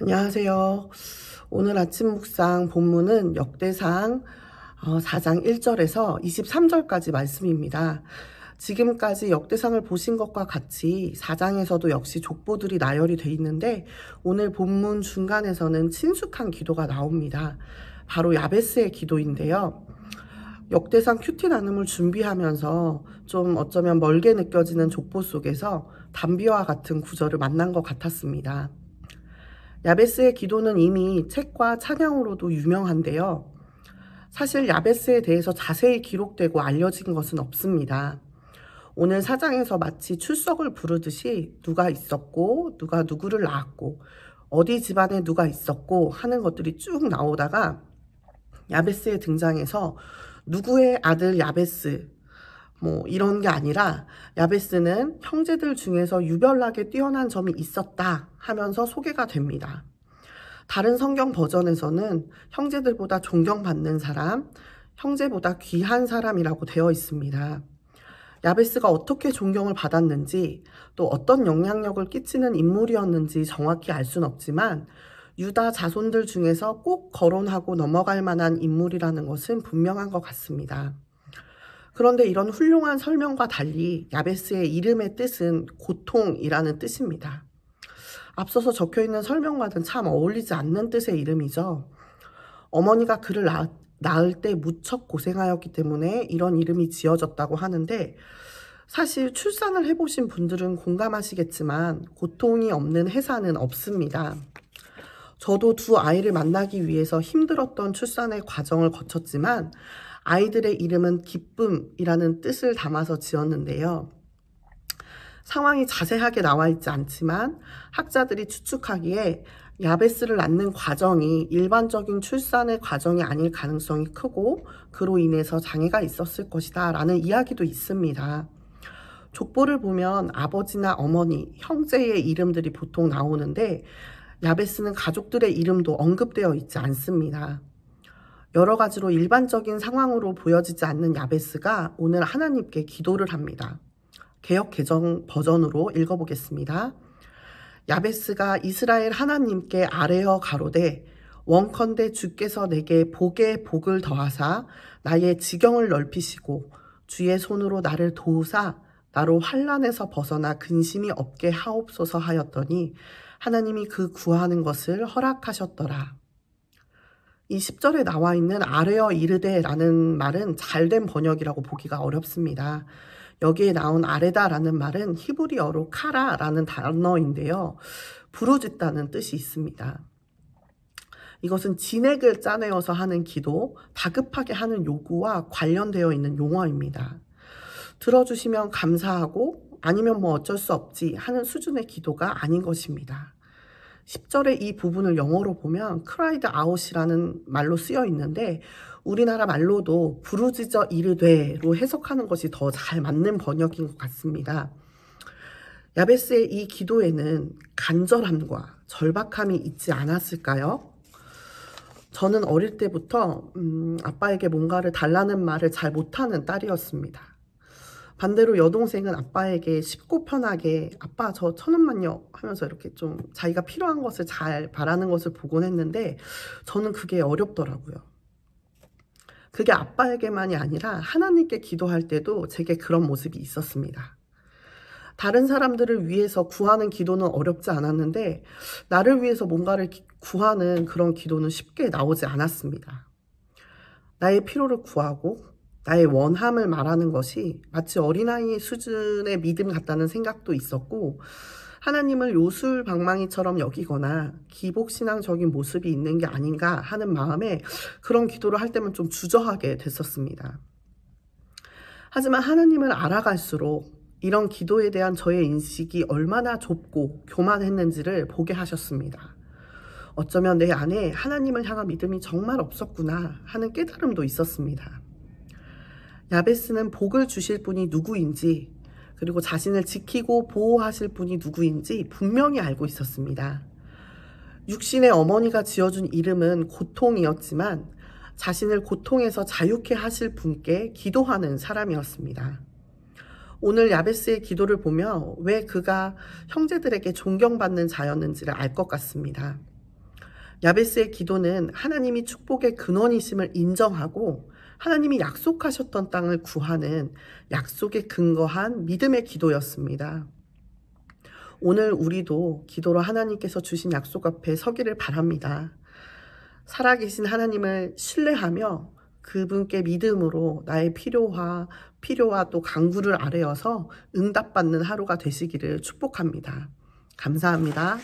안녕하세요. 오늘 아침 묵상 본문은 역대상 4장 어, 1절에서 23절까지 말씀입니다. 지금까지 역대상을 보신 것과 같이 4장에서도 역시 족보들이 나열이 돼 있는데 오늘 본문 중간에서는 친숙한 기도가 나옵니다. 바로 야베스의 기도인데요. 역대상 큐티 나눔을 준비하면서 좀 어쩌면 멀게 느껴지는 족보 속에서 담비와 같은 구절을 만난 것 같았습니다. 야베스의 기도는 이미 책과 찬양으로도 유명한데요. 사실 야베스에 대해서 자세히 기록되고 알려진 것은 없습니다. 오늘 사장에서 마치 출석을 부르듯이 누가 있었고 누가 누구를 낳았고 어디 집안에 누가 있었고 하는 것들이 쭉 나오다가 야베스의 등장에서 누구의 아들 야베스 뭐 이런 게 아니라 야베스는 형제들 중에서 유별나게 뛰어난 점이 있었다 하면서 소개가 됩니다. 다른 성경 버전에서는 형제들보다 존경받는 사람, 형제보다 귀한 사람이라고 되어 있습니다. 야베스가 어떻게 존경을 받았는지 또 어떤 영향력을 끼치는 인물이었는지 정확히 알 수는 없지만 유다 자손들 중에서 꼭 거론하고 넘어갈 만한 인물이라는 것은 분명한 것 같습니다. 그런데 이런 훌륭한 설명과 달리 야베스의 이름의 뜻은 고통이라는 뜻입니다. 앞서서 적혀 있는 설명과는 참 어울리지 않는 뜻의 이름이죠. 어머니가 그를 낳, 낳을 때 무척 고생하였기 때문에 이런 이름이 지어졌다고 하는데 사실 출산을 해보신 분들은 공감하시겠지만 고통이 없는 회사는 없습니다. 저도 두 아이를 만나기 위해서 힘들었던 출산의 과정을 거쳤지만 아이들의 이름은 기쁨이라는 뜻을 담아서 지었는데요. 상황이 자세하게 나와 있지 않지만 학자들이 추측하기에 야베스를 낳는 과정이 일반적인 출산의 과정이 아닐 가능성이 크고 그로 인해서 장애가 있었을 것이다 라는 이야기도 있습니다. 족보를 보면 아버지나 어머니, 형제의 이름들이 보통 나오는데 야베스는 가족들의 이름도 언급되어 있지 않습니다. 여러 가지로 일반적인 상황으로 보여지지 않는 야베스가 오늘 하나님께 기도를 합니다. 개혁 개정 버전으로 읽어보겠습니다. 야베스가 이스라엘 하나님께 아래어 가로되 원컨대 주께서 내게 복의 복을 더하사 나의 지경을 넓히시고 주의 손으로 나를 도우사 나로 환란에서 벗어나 근심이 없게 하옵소서 하였더니 하나님이 그 구하는 것을 허락하셨더라. 이 10절에 나와 있는 아래어 이르되라는 말은 잘된 번역이라고 보기가 어렵습니다. 여기에 나온 아래다라는 말은 히브리어로 카라라는 단어인데요. 부르짖다는 뜻이 있습니다. 이것은 진액을 짜내어서 하는 기도, 다급하게 하는 요구와 관련되어 있는 용어입니다. 들어주시면 감사하고 아니면 뭐 어쩔 수 없지 하는 수준의 기도가 아닌 것입니다. 10절의 이 부분을 영어로 보면 cried out이라는 말로 쓰여 있는데 우리나라 말로도 부르짖어 이르되로 해석하는 것이 더 잘 맞는 번역인 것 같습니다. 야베스의 이 기도에는 간절함과 절박함이 있지 않았을까요? 저는 어릴 때부터 음, 아빠에게 뭔가를 달라는 말을 잘 못하는 딸이었습니다. 반대로 여동생은 아빠에게 쉽고 편하게 아빠 저 천원만요 하면서 이렇게 좀 자기가 필요한 것을 잘 바라는 것을 보곤 했는데 저는 그게 어렵더라고요. 그게 아빠에게만이 아니라 하나님께 기도할 때도 제게 그런 모습이 있었습니다. 다른 사람들을 위해서 구하는 기도는 어렵지 않았는데 나를 위해서 뭔가를 구하는 그런 기도는 쉽게 나오지 않았습니다. 나의 피로를 구하고 나의 원함을 말하는 것이 마치 어린아이 수준의 믿음 같다는 생각도 있었고 하나님을 요술방망이처럼 여기거나 기복신앙적인 모습이 있는 게 아닌가 하는 마음에 그런 기도를 할 때면 좀 주저하게 됐었습니다. 하지만 하나님을 알아갈수록 이런 기도에 대한 저의 인식이 얼마나 좁고 교만했는지를 보게 하셨습니다. 어쩌면 내 안에 하나님을 향한 믿음이 정말 없었구나 하는 깨달음도 있었습니다. 야베스는 복을 주실 분이 누구인지 그리고 자신을 지키고 보호하실 분이 누구인지 분명히 알고 있었습니다. 육신의 어머니가 지어준 이름은 고통이었지만 자신을 고통에서 자유케 하실 분께 기도하는 사람이었습니다. 오늘 야베스의 기도를 보며 왜 그가 형제들에게 존경받는 자였는지를 알 것 같습니다. 야베스의 기도는 하나님이 축복의 근원이심을 인정하고 하나님이 약속하셨던 땅을 구하는 약속에 근거한 믿음의 기도였습니다. 오늘 우리도 기도로 하나님께서 주신 약속 앞에 서기를 바랍니다. 살아계신 하나님을 신뢰하며 그분께 믿음으로 나의 필요와 필요와 또 강구를 아뢰어서 응답받는 하루가 되시기를 축복합니다. 감사합니다.